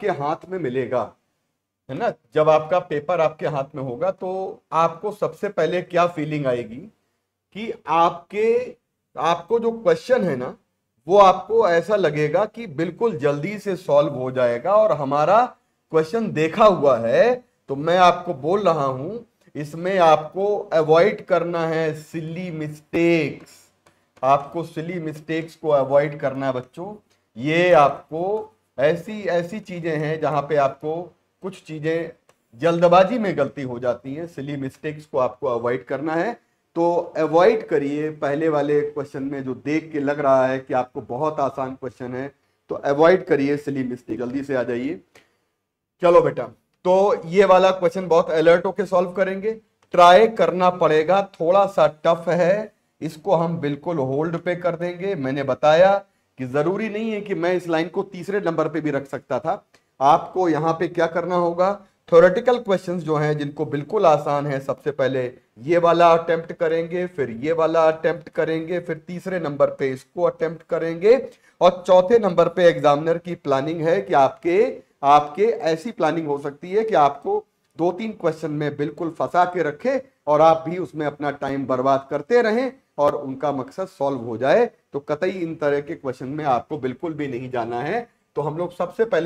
आपके हाथ में मिलेगा है ना जब आपका पेपर आपके हाथ में होगा तो आपको सबसे पहले क्या फीलिंग आएगी कि आपके आपको जो क्वेश्चन है ना वो आपको ऐसा लगेगा कि बिल्कुल जल्दी से सॉल्व हो जाएगा और हमारा क्वेश्चन देखा हुआ है तो मैं आपको बोल रहा हूं इसमें आपको अवॉइड करना है सिली मिस्टेक्स आपको सिली मिस्टेक्स को अवॉइड करना है बच्चों ये आपको ऐसी ऐसी चीज़ें हैं जहां पे आपको कुछ चीज़ें जल्दबाजी में गलती हो जाती हैं सिली मिस्टेक्स को आपको अवॉइड करना है तो अवॉइड करिए पहले वाले क्वेश्चन में जो देख के लग रहा है कि आपको बहुत आसान क्वेश्चन है तो अवॉइड करिए सिली मिस्टेक जल्दी से आ जाइए चलो बेटा तो ये वाला क्वेश्चन बहुत अलर्ट होके सॉल्व करेंगे ट्राई करना पड़ेगा थोड़ा सा टफ है इसको हम बिल्कुल होल्ड पे कर देंगे मैंने बताया कि जरूरी नहीं है कि मैं इस लाइन को तीसरे नंबर पे भी रख सकता था आपको यहां पे क्या करना होगा थोरेटिकल क्वेश्चंस जो हैं जिनको बिल्कुल आसान है सबसे पहले ये वाला अटेम्प्ट करेंगे फिर ये वाला अटेम्प्ट करेंगे फिर तीसरे नंबर पे इसको अटेम्प्ट करेंगे और चौथे नंबर पे एग्जामिनर की प्लानिंग है कि आपके आपके ऐसी प्लानिंग हो सकती है कि आपको दो तीन क्वेश्चन में बिल्कुल फंसा के रखे और आप भी उसमें अपना टाइम बर्बाद करते रहें और उनका मकसद सॉल्व हो जाए तो कतई इन तरह के क्वेश्चन में आपको बिल्कुल भी नहीं जाना है तो हम लोग सबसे पहले